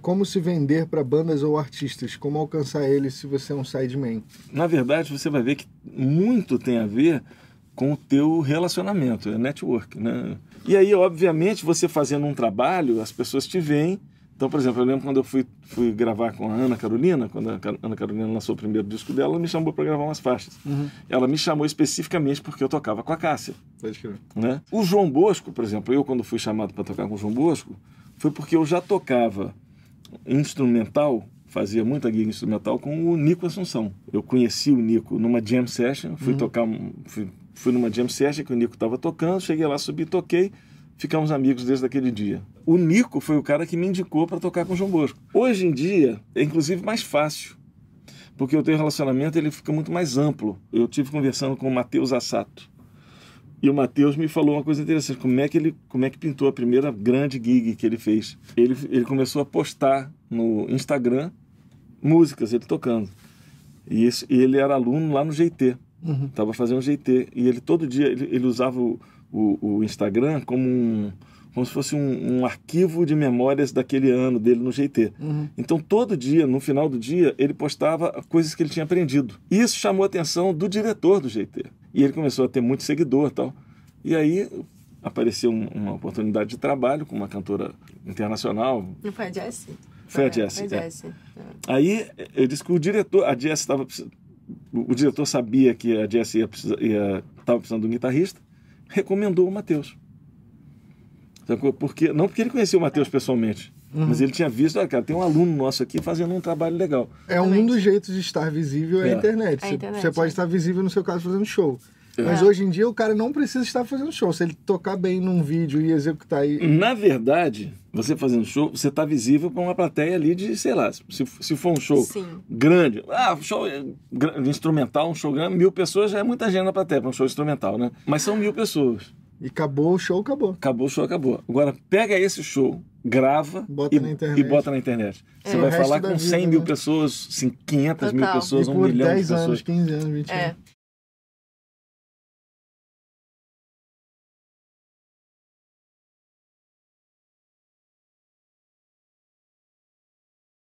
Como se vender para bandas ou artistas? Como alcançar eles se você é um sideman? Na verdade, você vai ver que muito tem a ver com o teu relacionamento, é network, né? E aí, obviamente, você fazendo um trabalho, as pessoas te veem. Então, por exemplo, eu lembro quando eu fui, fui gravar com a Ana Carolina, quando a Ana Carolina lançou o primeiro disco dela, ela me chamou para gravar umas faixas. Uhum. Ela me chamou especificamente porque eu tocava com a Cássia. Pode crer. Né? O João Bosco, por exemplo, eu quando fui chamado para tocar com o João Bosco, foi porque eu já tocava instrumental, fazia muita guia instrumental com o Nico Assunção. Eu conheci o Nico numa jam session, fui uhum. tocar, fui, fui numa jam session que o Nico estava tocando, cheguei lá, subi, toquei, ficamos amigos desde aquele dia. O Nico foi o cara que me indicou para tocar com o João Bosco. Hoje em dia é inclusive mais fácil, porque o tenho relacionamento ele fica muito mais amplo. Eu tive conversando com o Matheus Assato, e o Matheus me falou uma coisa interessante, como é que ele, como é que pintou a primeira grande gig que ele fez. Ele, ele começou a postar no Instagram músicas ele tocando. E, isso, e ele era aluno lá no GT. Uhum. Tava fazendo GT e ele todo dia ele, ele usava o, o, o, Instagram como um como se fosse um, um, arquivo de memórias daquele ano dele no GT. Uhum. Então, todo dia, no final do dia, ele postava coisas que ele tinha aprendido. Isso chamou a atenção do diretor do GT. E ele começou a ter muito seguidor tal. E aí apareceu um, uma oportunidade de trabalho com uma cantora internacional. Não foi a Jessie? Foi a Jessie. É. é. Aí eu disse que o diretor, a Jessie estava. O diretor sabia que a Jessie estava ia, ia, precisando de um guitarrista, recomendou o Matheus. Porque, não porque ele conhecia o Matheus é. pessoalmente, Uhum. Mas ele tinha visto, ah, cara, tem um aluno nosso aqui fazendo um trabalho legal. É um dos jeitos de estar visível é, a é. internet. É a internet. Você, pode é. estar visível, no seu caso, fazendo show. É. Mas é. hoje em dia o cara não precisa estar fazendo show. Se ele tocar bem num vídeo e executar aí. Na verdade, você fazendo show, você está visível para uma plateia ali de, sei lá, se, se for um show Sim. grande, ah, show eh, instrumental, um show grande, mil pessoas já é muita gente na plateia para um show instrumental, né? Mas são mil pessoas. E acabou o show, acabou. Acabou o show, acabou. Agora, pega esse show grava bota e, e, bota na internet. É. Você vai falar com 100 vida, mil né? pessoas, assim, 500 Total. mil pessoas, e um milhão de pessoas. 15 anos, 20 é. anos. É.